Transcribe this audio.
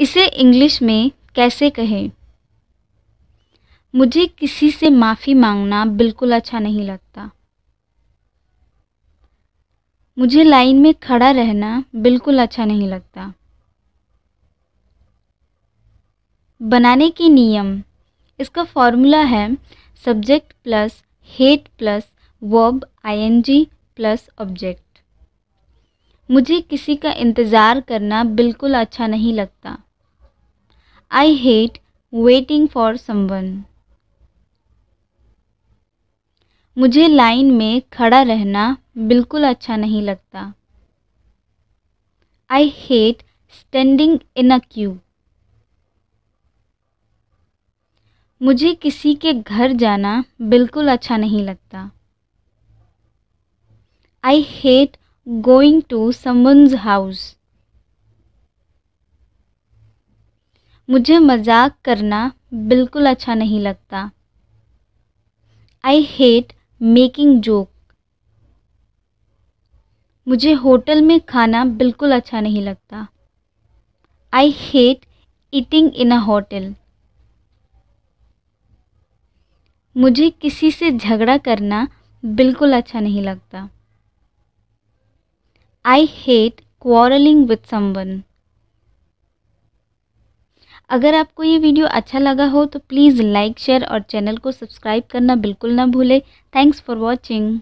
इसे इंग्लिश में कैसे कहें मुझे किसी से माफ़ी मांगना बिल्कुल अच्छा नहीं लगता मुझे लाइन में खड़ा रहना बिल्कुल अच्छा नहीं लगता बनाने के नियम इसका फॉर्मूला है subject plus hate plus verb ING plus object मुझे किसी का इंतज़ार करना बिल्कुल अच्छा नहीं लगता I hate waiting for someone मुझे लाइन में खड़ा रहना बिल्कुल अच्छा नहीं लगता I hate standing in a queue मुझे किसी के घर जाना बिल्कुल अच्छा नहीं लगता I hate going to someone's house. मुझे मजाक करना बिल्कुल अच्छा नहीं लगता आई हेट मेकिंग जोक मुझे होटल में खाना बिल्कुल अच्छा नहीं लगता I hate eating in a hotel मुझे किसी से झगड़ा करना बिल्कुल अच्छा नहीं लगता I hate quarreling with someone. अगर आपको ये वीडियो अच्छा लगा हो तो प्लीज़ लाइक शेयर और चैनल को सब्सक्राइब करना बिल्कुल ना भूले थैंक्स फॉर वॉचिंग